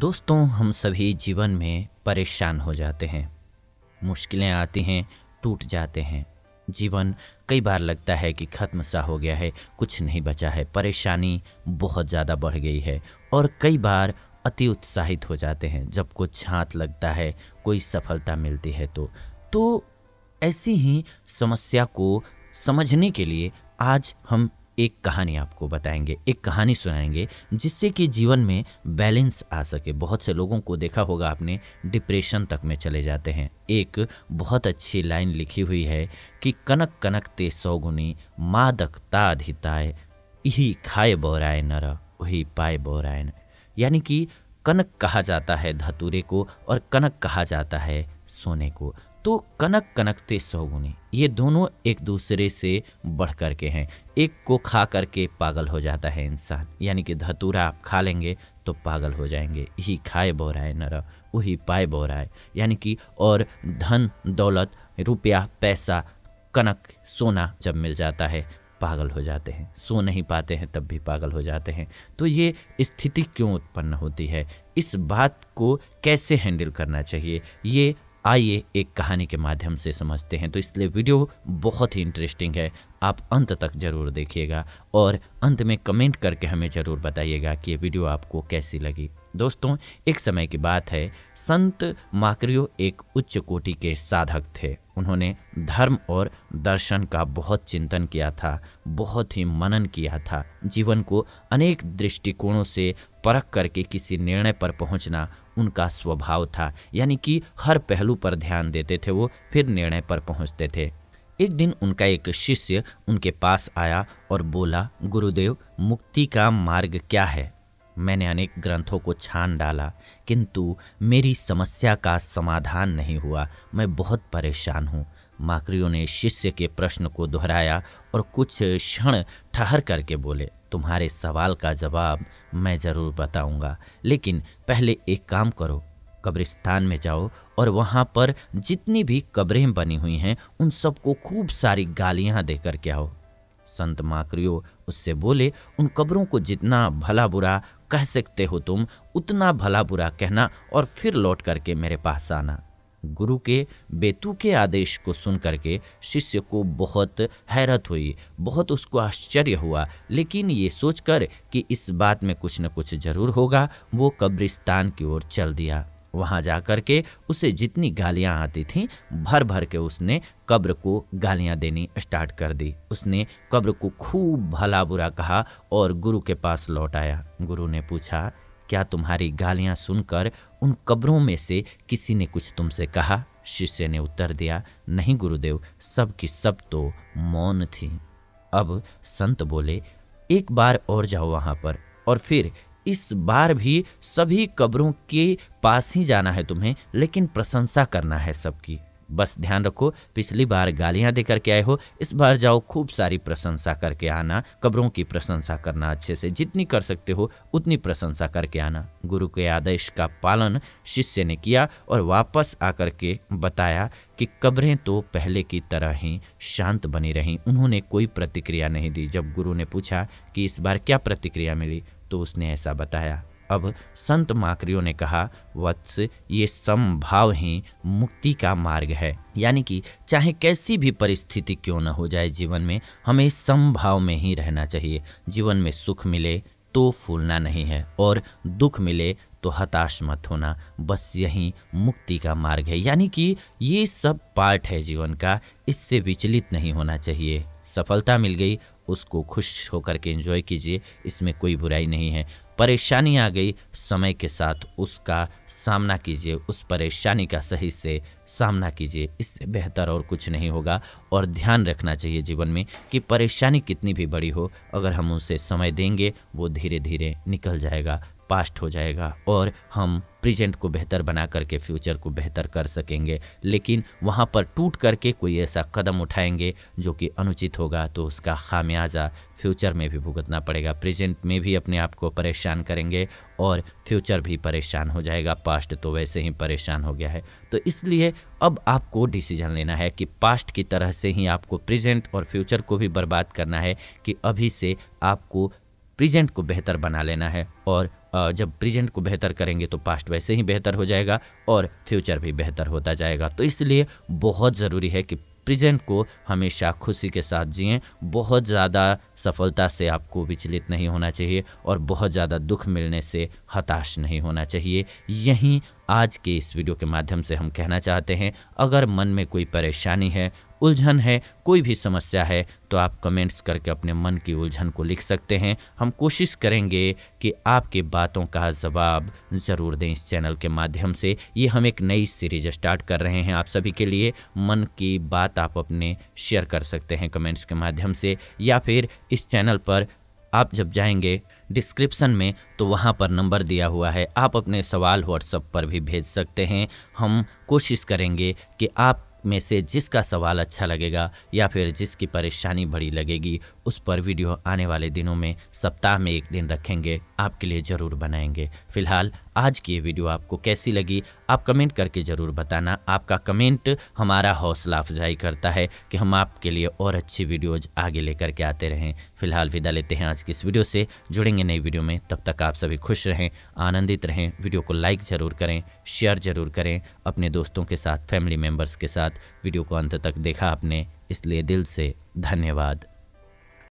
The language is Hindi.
दोस्तों हम सभी जीवन में परेशान हो जाते हैं मुश्किलें आती हैं टूट जाते हैं जीवन कई बार लगता है कि ख़त्म सा हो गया है कुछ नहीं बचा है परेशानी बहुत ज़्यादा बढ़ गई है और कई बार अति उत्साहित हो जाते हैं जब कुछ हाथ लगता है कोई सफलता मिलती है तो तो ऐसी ही समस्या को समझने के लिए आज हम एक कहानी आपको बताएंगे एक कहानी सुनाएंगे जिससे कि जीवन में बैलेंस आ सके बहुत से लोगों को देखा होगा आपने डिप्रेशन तक में चले जाते हैं एक बहुत अच्छी लाइन लिखी हुई है कि कनक कनक ते सौगुनी ताधिताय यही खाए बौराय नर वही पाए बौरायन यानी कि कनक कहा जाता है धतूरे को और कनक कहा जाता है सोने को तो कनक कनकते सौगुने ये दोनों एक दूसरे से बढ़ कर के हैं एक को खा करके पागल हो जाता है इंसान यानी कि धतूरा आप खा लेंगे तो पागल हो जाएंगे यही खाए बोराए नर वही पाए बोराए यानी कि और धन दौलत रुपया पैसा कनक सोना जब मिल जाता है पागल हो जाते हैं सो नहीं पाते हैं तब भी पागल हो जाते हैं तो ये स्थिति क्यों उत्पन्न होती है इस बात को कैसे हैंडल करना चाहिए ये आइए एक कहानी के माध्यम से समझते हैं तो इसलिए वीडियो बहुत ही इंटरेस्टिंग है आप अंत तक ज़रूर देखिएगा और अंत में कमेंट करके हमें ज़रूर बताइएगा कि ये वीडियो आपको कैसी लगी दोस्तों एक समय की बात है संत माकरियो एक उच्च कोटि के साधक थे उन्होंने धर्म और दर्शन का बहुत चिंतन किया था बहुत ही मनन किया था जीवन को अनेक दृष्टिकोणों से परख करके किसी निर्णय पर पहुंचना उनका स्वभाव था यानी कि हर पहलू पर ध्यान देते थे वो फिर निर्णय पर पहुंचते थे एक दिन उनका एक शिष्य उनके पास आया और बोला गुरुदेव मुक्ति का मार्ग क्या है मैंने अनेक ग्रंथों को छान डाला किंतु मेरी समस्या का समाधान नहीं हुआ मैं बहुत परेशान हूँ माकरियों ने शिष्य के प्रश्न को दोहराया और कुछ क्षण ठहर करके बोले तुम्हारे सवाल का जवाब मैं ज़रूर बताऊंगा लेकिन पहले एक काम करो कब्रिस्तान में जाओ और वहाँ पर जितनी भी कब्रें बनी हुई हैं उन सबको खूब सारी गालियाँ दे के आओ संत माकरियो उससे बोले उन कब्रों को जितना भला बुरा कह सकते हो तुम उतना भला बुरा कहना और फिर लौट करके मेरे पास आना गुरु के बेतु के आदेश को सुन करके शिष्य को बहुत हैरत हुई बहुत उसको आश्चर्य हुआ लेकिन ये सोचकर कि इस बात में कुछ न कुछ जरूर होगा वो कब्रिस्तान की ओर चल दिया वहाँ जा कर के उसे जितनी गालियाँ आती थीं भर भर के उसने कब्र को गालियाँ देनी स्टार्ट कर दी उसने कब्र को खूब भला बुरा कहा और गुरु के पास लौट आया गुरु ने पूछा क्या तुम्हारी गालियां सुनकर उन कब्रों में से किसी ने कुछ तुमसे कहा शिष्य ने उत्तर दिया नहीं गुरुदेव सब की सब तो मौन थी अब संत बोले एक बार और जाओ वहाँ पर और फिर इस बार भी सभी कब्रों के पास ही जाना है तुम्हें लेकिन प्रशंसा करना है सबकी बस ध्यान रखो पिछली बार गालियाँ दे के आए हो इस बार जाओ खूब सारी प्रशंसा करके आना कब्रों की प्रशंसा करना अच्छे से जितनी कर सकते हो उतनी प्रशंसा करके आना गुरु के आदेश का पालन शिष्य ने किया और वापस आकर के बताया कि कब्रें तो पहले की तरह ही शांत बनी रहीं उन्होंने कोई प्रतिक्रिया नहीं दी जब गुरु ने पूछा कि इस बार क्या प्रतिक्रिया मिली तो उसने ऐसा बताया अब संत माकरियो ने कहा वत्स ये समभाव ही मुक्ति का मार्ग है यानी कि चाहे कैसी भी परिस्थिति क्यों न हो जाए जीवन में हमें संभाव में ही रहना चाहिए जीवन में सुख मिले तो फूलना नहीं है और दुख मिले तो हताश मत होना बस यही मुक्ति का मार्ग है यानी कि ये सब पार्ट है जीवन का इससे विचलित नहीं होना चाहिए सफलता मिल गई उसको खुश होकर के एंजॉय कीजिए इसमें कोई बुराई नहीं है परेशानी आ गई समय के साथ उसका सामना कीजिए उस परेशानी का सही से सामना कीजिए इससे बेहतर और कुछ नहीं होगा और ध्यान रखना चाहिए जीवन में कि परेशानी कितनी भी बड़ी हो अगर हम उसे समय देंगे वो धीरे धीरे निकल जाएगा पास्ट हो जाएगा और हम प्रेजेंट को बेहतर बना करके फ्यूचर को बेहतर कर सकेंगे लेकिन वहाँ पर टूट करके कोई ऐसा कदम उठाएंगे जो कि अनुचित होगा तो उसका खामियाजा फ्यूचर में भी भुगतना पड़ेगा प्रेजेंट में भी अपने आप को परेशान करेंगे और फ्यूचर भी परेशान हो जाएगा पास्ट तो वैसे ही परेशान हो गया है तो इसलिए अब आपको डिसीजन लेना है कि पास्ट की तरह से ही आपको प्रेजेंट और फ्यूचर को भी बर्बाद करना है कि अभी से आपको प्रेजेंट को बेहतर बना लेना है और जब प्रेजेंट को बेहतर करेंगे तो पास्ट वैसे ही बेहतर हो जाएगा और फ्यूचर भी बेहतर होता जाएगा तो इसलिए बहुत ज़रूरी है कि प्रेजेंट को हमेशा खुशी के साथ जिएं बहुत ज़्यादा सफलता से आपको विचलित नहीं होना चाहिए और बहुत ज़्यादा दुख मिलने से हताश नहीं होना चाहिए यहीं आज के इस वीडियो के माध्यम से हम कहना चाहते हैं अगर मन में कोई परेशानी है उलझन है कोई भी समस्या है तो आप कमेंट्स करके अपने मन की उलझन को लिख सकते हैं हम कोशिश करेंगे कि आपके बातों का जवाब ज़रूर दें इस चैनल के माध्यम से ये हम एक नई सीरीज स्टार्ट कर रहे हैं आप सभी के लिए मन की बात आप अपने शेयर कर सकते हैं कमेंट्स के माध्यम से या फिर इस चैनल पर आप जब जाएंगे डिस्क्रिप्शन में तो वहाँ पर नंबर दिया हुआ है आप अपने सवाल व्हाट्सअप पर भी भेज सकते हैं हम कोशिश करेंगे कि आप में से जिसका सवाल अच्छा लगेगा या फिर जिसकी परेशानी बड़ी लगेगी उस पर वीडियो आने वाले दिनों में सप्ताह में एक दिन रखेंगे आपके लिए ज़रूर बनाएंगे फिलहाल आज की ये वीडियो आपको कैसी लगी आप कमेंट करके ज़रूर बताना आपका कमेंट हमारा हौसला अफजाई करता है कि हम आपके लिए और अच्छी वीडियोज आगे लेकर के आते रहें फिलहाल विदा लेते हैं आज की इस वीडियो से जुड़ेंगे नई वीडियो में तब तक आप सभी खुश रहें आनंदित रहें वीडियो को लाइक ज़रूर करें शेयर ज़रूर करें अपने दोस्तों के साथ फैमिली मेम्बर्स के साथ वीडियो को अंत तक देखा आपने इसलिए दिल से धन्यवाद